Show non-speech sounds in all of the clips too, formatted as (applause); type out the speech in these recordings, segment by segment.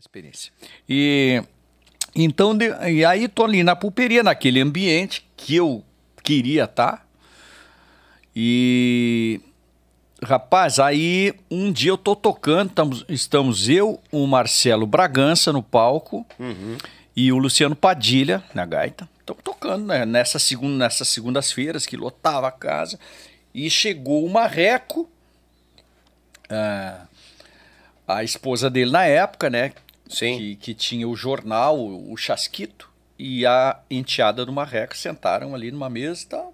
Experiência. E então, de, e aí tô ali na pulperia, naquele ambiente que eu queria estar. Tá? E rapaz, aí um dia eu tô tocando, tamo, estamos eu, o Marcelo Bragança no palco uhum. e o Luciano Padilha na gaita. Estamos tocando né? nessa segunda, nessas segundas-feiras que lotava a casa. E chegou o Marreco, a, ah, a esposa dele na época, né? Sim. Que, que tinha o jornal, o chasquito, e a enteada do Marreco sentaram ali numa mesa e tá,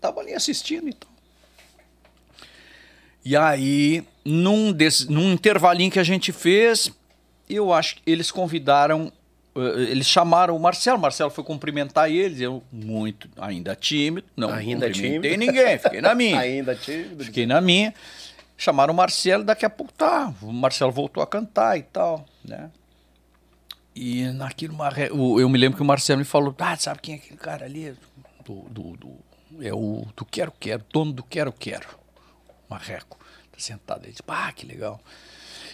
tava ali assistindo então. E aí, num, des, num intervalinho que a gente fez, eu acho que eles convidaram, eh, eles chamaram o Marcelo. O Marcelo foi cumprimentar eles. Eu, muito, ainda tímido, não ainda cumprimentei tímido. ninguém, fiquei na (laughs) minha. ainda tímido. Fiquei na minha. Chamaram o Marcelo, daqui a pouco tá, o Marcelo voltou a cantar e tal, né? E naquilo, eu me lembro que o Marcelo me falou, ah, sabe quem é aquele cara ali? Do, do, do é o do Quero Quero, dono do Quero Quero, Marreco. Tá sentado aí, tipo, ah, que legal.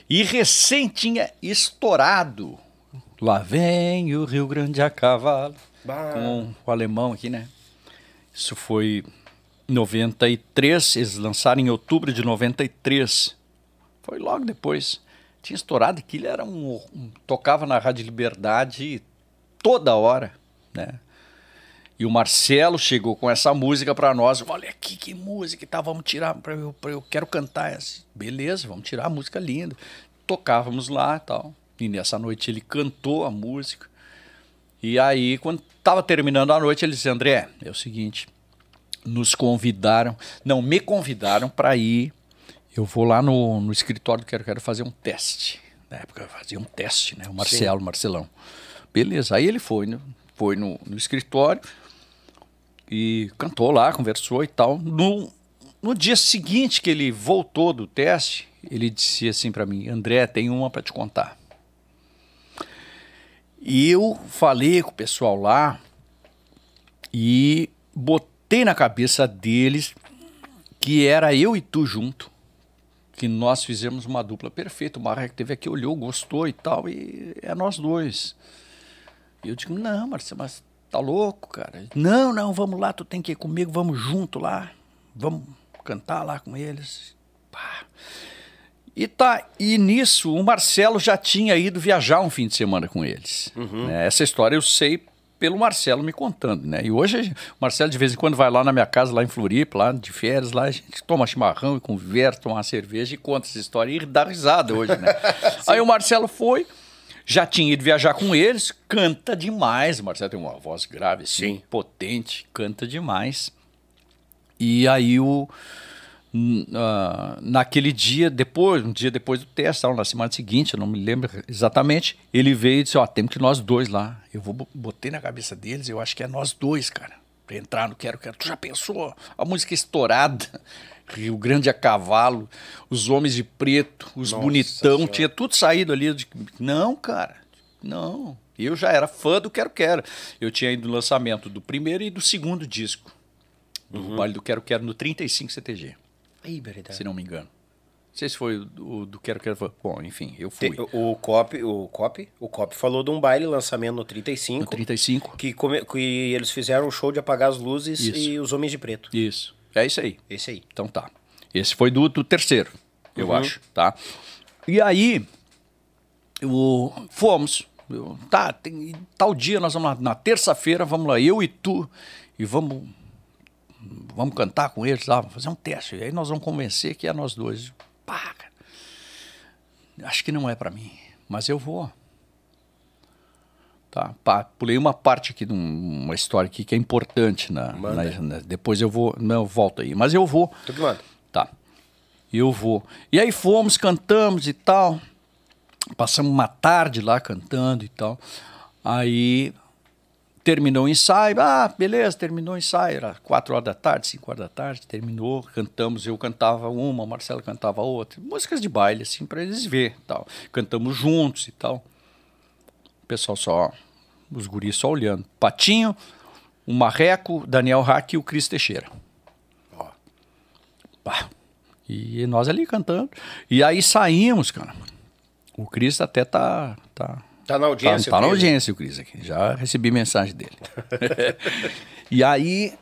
E recém tinha estourado Lá vem o Rio Grande a cavalo. Bah. Com o alemão aqui, né? Isso foi 93, eles lançaram em outubro de 93. Foi logo depois. Tinha estourado que ele era um, um, tocava na Rádio Liberdade toda hora, né? E o Marcelo chegou com essa música para nós. Olha aqui que música e tá, vamos tirar para eu, pra eu quero cantar essa. Beleza, vamos tirar a música linda. Tocávamos lá, e tal. E nessa noite ele cantou a música. E aí quando tava terminando a noite, ele disse: "André, é o seguinte, nos convidaram, não, me convidaram para ir. Eu vou lá no, no escritório que eu quero fazer um teste. Na época eu fazia um teste, né? O Marcelo, Sim. Marcelão. Beleza, aí ele foi, né? foi no, no, escritório e cantou lá, conversou e tal. No, no dia seguinte que ele voltou do teste, ele disse assim para mim: André, tem uma para te contar. E eu falei com o pessoal lá e botei tem na cabeça deles que era eu e tu junto, que nós fizemos uma dupla perfeita. O Marreco teve aqui, olhou, gostou e tal, e é nós dois. E eu digo, não, Marcelo, mas tá louco, cara? Não, não, vamos lá, tu tem que ir comigo, vamos junto lá, vamos cantar lá com eles. Pá. E tá, e nisso o Marcelo já tinha ido viajar um fim de semana com eles. Uhum. Né, essa história eu sei pelo Marcelo me contando, né? E hoje o Marcelo de vez em quando vai lá na minha casa, lá em Floripa, lá de férias, lá a gente toma chimarrão e conversa, toma uma cerveja e conta essa história e dá risada hoje, né? (laughs) Aí o Marcelo foi, já tinha ido viajar com eles, canta demais, o Marcelo tem uma voz grave, assim, Sim. potente, canta demais. E aí o Uh, naquele dia depois, um dia depois do teste, tal, na semana seguinte, eu não me lembro exatamente, ele veio e disse, ó, oh, temos que nós dois lá. Eu vou botei na cabeça deles, eu acho que é nós dois, cara. Pra entrar no Quero Quero. Tu já pensou? A música estourada, Rio Grande a cavalo, os homens de preto, os Nossa bonitão, senhora. tinha tudo saído ali. De... Não, cara, não. Eu já era fã do Quero Quero. Eu tinha ido no lançamento do primeiro e do segundo disco. Uhum. Do baile do Quero Quero no 35 CTG. Híbrida. Se não me engano. Não sei se foi o do Quero Quero. Bom, enfim, eu fui. o Cop, o Cop, o Cop falou de um baile lançamento no 35. No 35. Que, come, que eles fizeram um show de apagar as luzes isso. e os homens de preto. Isso. É isso aí. Esse aí. Então tá. Esse foi do, do terceiro, eu uhum. acho, tá? E aí, eu, fomos. Eu, tá, tem, tal dia nós vamos lá. Na terça-feira, vamos lá, eu e tu, e vamos vamos cantar com eles lá, vamos fazer um teste. E aí nós vamos convencer que é nós dois. Pá, acho que não é para mim, mas eu vou. Tá? Pá, pulei uma parte aqui de uma história aqui que é importante. Na, na, na, depois eu vou. Não, eu volto aí. Mas eu vou. Tudo que Tá. Eu vou. E aí fomos, cantamos e tal. Passamos uma tarde lá cantando e tal. Aí terminou o ensaio, ah, beleza, terminou o ensaio, era quatro horas da tarde, cinco horas da tarde, terminou, cantamos, eu cantava uma, o Marcelo cantava outra, músicas de baile, assim, para eles ver tal. Cantamos juntos e tal. O pessoal só, os guris só olhando. Patinho, o Marreco, Daniel Hack e o Cris Teixeira. Ó. Bah. E nós ali cantando. E aí saímos, cara. O Cris até tá, tá Tá na tá, audiência. Tá, tá na audiência o Cris aqui. Já recebi mensagem dele. (laughs) e aí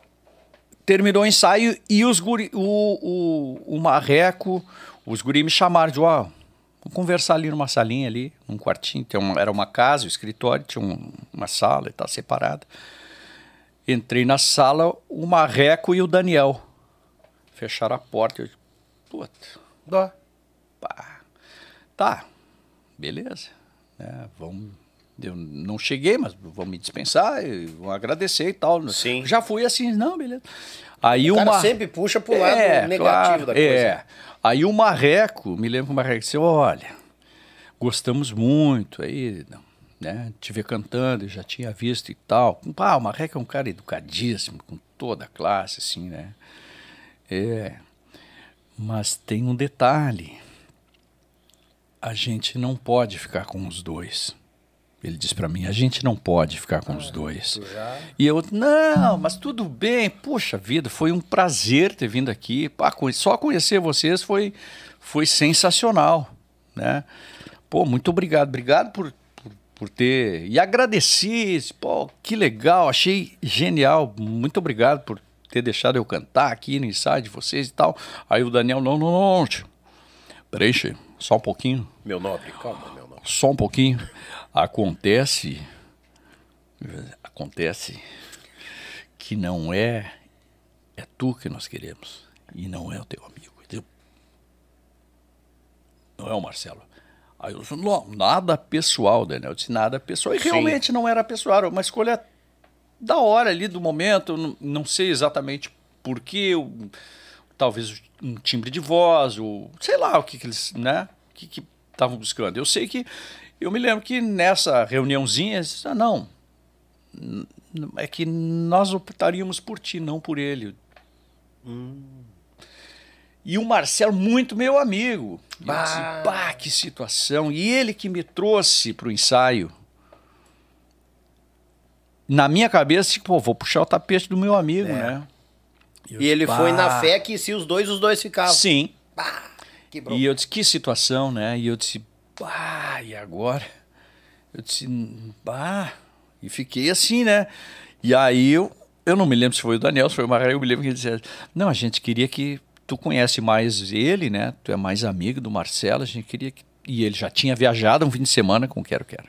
terminou o ensaio e os guri, o, o, o Marreco, os guri me chamaram de, uau vamos conversar ali numa salinha ali, num quartinho, uma, era uma casa, o um escritório, tinha um, uma sala e tá separada. Entrei na sala, o Marreco e o Daniel. Fecharam a porta. Eu, Puta. Dó. Pá. Tá. Beleza. Né? Vão, eu não cheguei, mas vão me dispensar, e vão agradecer e tal. Sim. Já fui assim, não, beleza. Aí o uma... cara sempre puxa o lado é, negativo claro, da coisa. É. Aí o Marreco, me lembro que o Marreco disse, olha, gostamos muito aí, né? Te ver cantando, já tinha visto e tal. Ah, o Marreco é um cara educadíssimo, com toda a classe, assim, né? É. Mas tem um detalhe a gente não pode ficar com os dois. Ele disse para mim, a gente não pode ficar com ah, os dois. Ah, é? E eu, não, mas tudo bem. Puxa vida, foi um prazer ter vindo aqui. Pá, só conhecer vocês foi, foi sensacional, né? Pô, muito obrigado. Obrigado por, por, por ter... E agradeci. Pô, que legal. Achei genial. Muito obrigado por ter deixado eu cantar aqui no ensaio de vocês e tal. Aí o Daniel, não, não, não. preenche. Só um pouquinho. Meu nobre, calma, meu nobre. Só um pouquinho. Acontece. Acontece que não é. É tu que nós queremos. E não é o teu amigo. Entendeu? Não é o Marcelo. Aí eu disse, não, nada pessoal, Daniel. Eu disse, nada pessoal. E Sim. realmente não era pessoal, era uma escolha da hora ali, do momento. Não, sei exatamente porquê. talvez um timbre de voz, ou sei lá o que, que eles, né? que estavam buscando. Eu sei que eu me lembro que nessa reuniãozinha, disse, ah, não, é que nós optaríamos por ti, não por ele. Hum. E o Marcelo, muito meu amigo. Bah. disse, bah, que situação. E ele que me trouxe para o ensaio. Na minha cabeça, tipo, vou puxar o tapete do meu amigo, é. né? E, e ele bah. foi na fé que se os dois, os dois ficavam. Sim. Bah. Quebrou. E eu disse, que situação, né? E eu disse, pá, e agora? Eu disse, pá. E fiquei assim, né? E aí eu, eu não me lembro se foi o Daniel, se foi o Maré, eu me lembro que ele disse, não, a gente queria que tu conhece mais ele, né? Tu é mais amigo do Marcelo, a gente queria que... E ele já tinha viajado um fim de semana com o Quero Quero.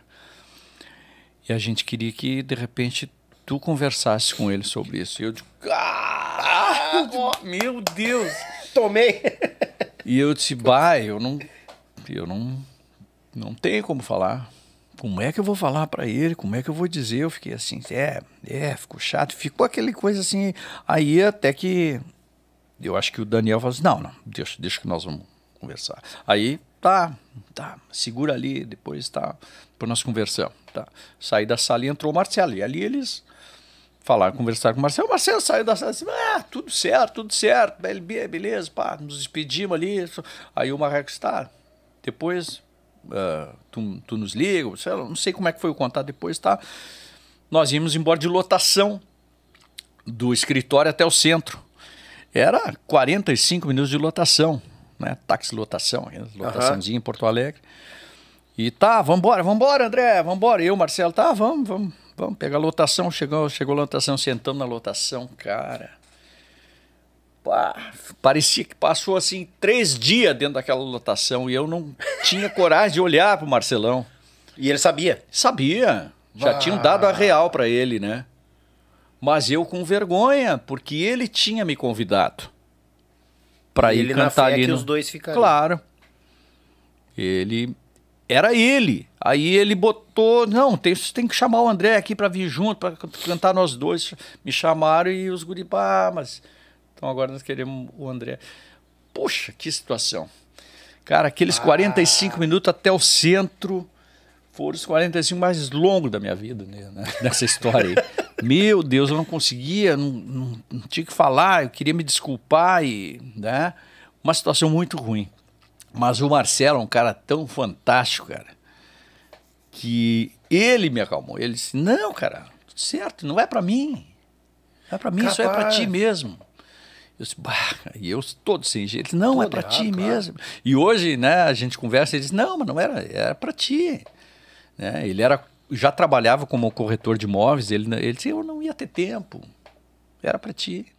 E a gente queria que, de repente, tu conversasse com ele sobre isso. E eu digo, ah, meu Deus! Tomei! E eu disse, bai, eu não, eu não, não tenho como falar. Como é que eu vou falar para ele? Como é que eu vou dizer? Eu fiquei assim, é, é, ficou chato. Ficou aquele coisa assim. Aí até que eu acho que o Daniel falou assim, não, não, deixa, deixa que nós vamos conversar. Aí, tá, tá, segura ali, depois tá, depois nós conversamos, tá. Saí da sala e entrou o Marcelo. E ali eles falar, conversar com o Marcelo. O Marcelo saiu da sala e disse, ah, tudo certo, tudo certo, BLB, beleza, pá, nos despedimos ali. Aí o Marreco está, depois uh, tu, tu, nos liga, não sei como é que foi o contato depois, tá? Nós íamos embora de lotação do escritório até o centro. Era 45 minutos de lotação, né? Táxi lotação, lotaçãozinha uhum. em Porto Alegre. E tá, vambora, vambora, André, vambora. Eu, Marcelo, tá, vamos, vamos. Vamos pegar a lotação, chegou, chegou a lotação, sentando na lotação, cara. Pá, parecia que passou assim três dias dentro daquela lotação e eu não tinha coragem de olhar pro Marcelão. E ele sabia? Sabia. Já ah. tinham dado a real para ele, né? Mas eu com vergonha, porque ele tinha me convidado para ir cantar na fé ali. No... Que os dois ficaram. Claro. Ele era ele. Aí ele botou, não, tem, tem que chamar o André aqui para vir junto, para cantar nós dois. Me chamaram e os guripá, mas então agora nós queremos o André. Poxa, que situação. Cara, aqueles ah. 45 minutos até o centro foram os 45 mais longos da minha vida, né? né (laughs) nessa história aí. Meu Deus, eu não conseguia, não, não, não tinha que falar, eu queria me desculpar e, né? Uma situação muito ruim. Mas o Marcelo é um cara tão fantástico, cara, que ele me acalmou. Ele disse: Não, cara, tudo certo, não é para mim. Não é para mim, Capaz. isso é para ti mesmo. Eu disse, bah, e eu todo sem jeito. Não, é todo é para ti claro. mesmo. E hoje, né, a gente conversa e diz: Não, mas não era, era para ti. Né? Ele era, já trabalhava como corretor de imóveis, ele, ele disse: Eu não ia ter tempo, era para ti.